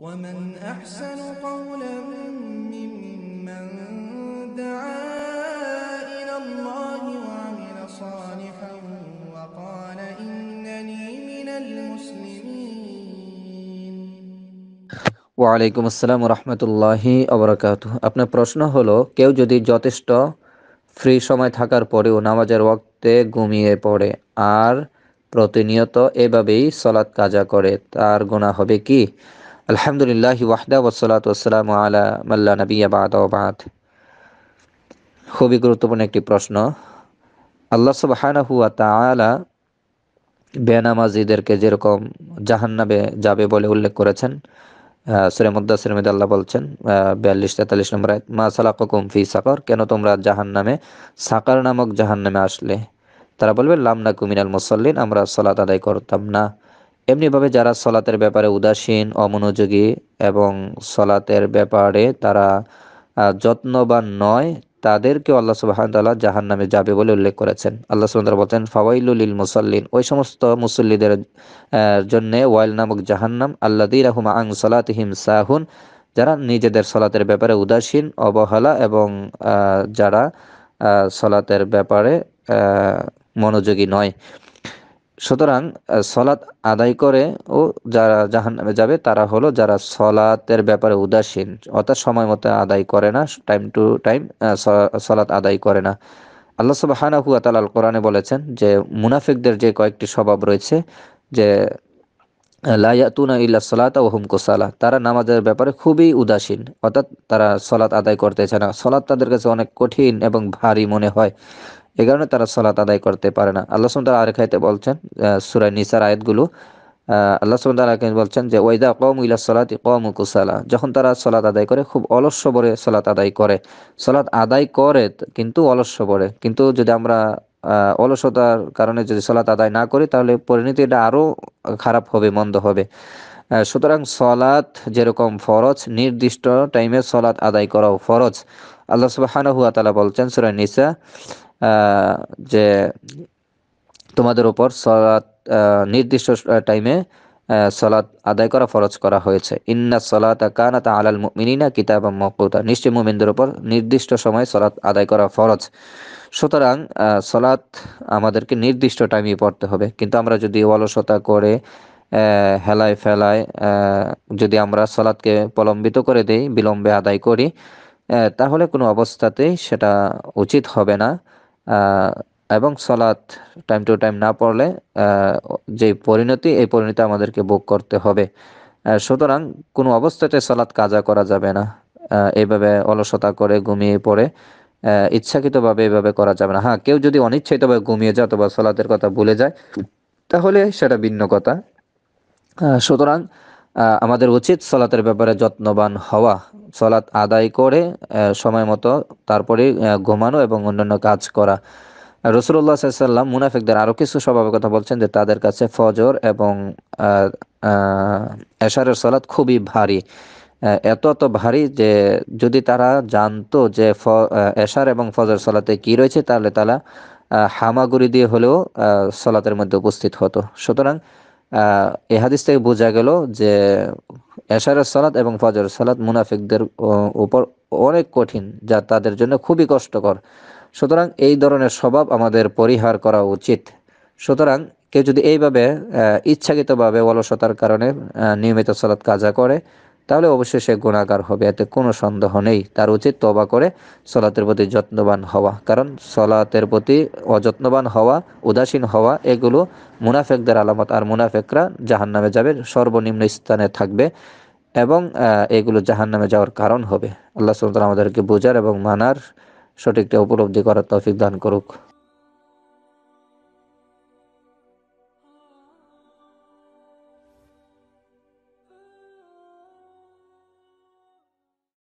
ওয়ালাইকুম আসসালাম রহমতুল্লাহি আবরাকাত আপনার প্রশ্ন হলো কেউ যদি যথেষ্ট ফ্রি সময় থাকার পরেও নামাজের ওয়াক্তে ঘুমিয়ে পড়ে আর প্রতিনিয়ত এভাবেই সলাৎ কাজা করে তার গোনা হবে কি আলহামদুলিল্লাহ ওয়াহদা ওসলাত ওসালাম আলা মাল্লা নবী আবাদ খুবই গুরুত্বপূর্ণ একটি প্রশ্ন আল্লাহ সুবাহানহুয়া তালা বেনামাজিদেরকে যেরকম জাহান্নাবে যাবে বলে উল্লেখ করেছেন সুরে মুদাসের আল্লাহ বলছেন বিয়াল্লিশ তেতাল্লিশ নম্বর মা সালাকুম ফি সাকর কেন তোমরা জাহান্নামে সাকার নামক জাহান্নামে আসলে তারা বলবে লামনা কুমিনাল মুসল্লিন আমরা সলাত আদায় করতাম না এমনিভাবে যারা সলাতের ব্যাপারে উদাসীন অমনোযোগী এবং সলাতের ব্যাপারে তারা যত্নবান নয় তাদেরকে আল্লাহ সুবাহতাল্লাহ জাহান নামে যাবে বলে উল্লেখ করেছেন আল্লাহ সুবাহ বলছেন ফাওয়াইলুল মুসল্লিন ওই সমস্ত মুসল্লিদের জন্য ওয়াইল নামক জাহান্নাম দি রাহুমা আং সলাতহিম সাহুন যারা নিজেদের সলাতের ব্যাপারে উদাসীন অবহেলা এবং যারা সলাতের ব্যাপারে মনোযোগী নয় সুতরাং সলাৎ আদায় করে ও যারা জাহান নামে যাবে তারা হলো যারা সলাতের ব্যাপারে উদাসীন অর্থাৎ সময় মতো আদায় করে না টাইম টু টাইম সলাৎ আদায় করে না আল্লাহ সুবাহানা হুয়া তালাল আল কোরআনে বলেছেন যে মুনাফিকদের যে কয়েকটি স্বভাব রয়েছে যে লায়াতুনা ইল্লা সলাত ও হুম কোসালা তারা নামাজের ব্যাপারে খুবই উদাসীন অর্থাৎ তারা সলাৎ আদায় করতে চায় না সলাৎ তাদের কাছে অনেক কঠিন এবং ভারী মনে হয় এ কারণে তারা সলাত আদায় করতে পারে না আল্লাহ সুন্দর আর খাইতে বলছেন সুরাই নিসার আয়াতগুলো আল্লাহ আরেক বলছেন যে ওয়াইদা কম ইলা সলাত কম কুসালা যখন তারা সলাত আদায় করে খুব অলস্য বরে সলাত আদায় করে সলাত আদায় করে কিন্তু অলস্য সবরে কিন্তু যদি আমরা অলসতার কারণে যদি সলাত আদায় না করি তাহলে পরিণতি এটা আরও খারাপ হবে মন্দ হবে সুতরাং সলাত যেরকম ফরজ নির্দিষ্ট টাইমে সলাত আদায় করাও ফরজ আল্লাহ সুবাহানহুয়া তালা বলছেন সুরাই নিসা যে তোমাদের ওপর সলাৎ নির্দিষ্ট টাইমে সলাৎ আদায় করা ফরজ করা হয়েছে ইন্না সলাত কানাত আলাল মিনিনা কিতাব মকুতা নিশ্চয় মুমিনদের ওপর নির্দিষ্ট সময়ে সলাৎ আদায় করা ফরজ সুতরাং সলাৎ আমাদেরকে নির্দিষ্ট টাইমে পড়তে হবে কিন্তু আমরা যদি অলসতা করে হেলায় ফেলায় যদি আমরা সলাৎকে প্রলম্বিত করে দেই বিলম্বে আদায় করি তাহলে কোনো অবস্থাতেই সেটা উচিত হবে না এবং সলাৎ টাইম টু টাইম না পড়লে যে পরিণতি এই পরিণতি আমাদেরকে ভোগ করতে হবে সুতরাং কোনো অবস্থাতে সলাৎ কাজা করা যাবে না এভাবে অলসতা করে ঘুমিয়ে পড়ে ইচ্ছাকৃতভাবে এভাবে করা যাবে না হ্যাঁ কেউ যদি অনিচ্ছাকৃতভাবে ঘুমিয়ে যায় অথবা সলাতের কথা ভুলে যায় তাহলে সেটা ভিন্ন কথা সুতরাং আমাদের উচিত সলাতের ব্যাপারে যত্নবান হওয়া সলাৎ আদায় করে সময় মতো তারপরে ঘুমানো এবং অন্যান্য কাজ করা রসুল্লাহ সাল্লাম মুনাফিকদের আরও কিছু স্বভাবের কথা বলছেন যে তাদের কাছে ফজর এবং এশারের সলাৎ খুবই ভারী এত এত ভারী যে যদি তারা জানতো যে ফ এশার এবং ফজর সলাতে কি রয়েছে তাহলে তারা হামাগুড়ি দিয়ে হলেও সলাতের মধ্যে উপস্থিত হতো সুতরাং এহাদিস থেকে বোঝা গেল যে এশারের সালাত এবং ফাজর সালাত মুনাফিকদের উপর অনেক কঠিন যা তাদের জন্য খুবই কষ্টকর সুতরাং এই ধরনের স্বভাব আমাদের পরিহার করা উচিত সুতরাং কেউ যদি এইভাবে ইচ্ছাকৃতভাবে অলসতার কারণে নিয়মিত সালাত কাজা করে তাহলে অবশ্যই সে গুণাগার হবে এতে কোনো সন্দেহ নেই তার উচিত তবা করে সলাতের প্রতি যত্নবান হওয়া কারণ সলাতের প্রতি অযত্নবান হওয়া উদাসীন হওয়া এগুলো মুনাফেকদের আলামত আর মুনাফেকরা জাহান নামে যাবে সর্বনিম্ন স্থানে থাকবে এবং এগুলো জাহান নামে যাওয়ার কারণ হবে আল্লাহ সুলতান আমাদেরকে বোঝার এবং মানার সঠিকটা উপলব্ধি করার তৌফিক দান করুক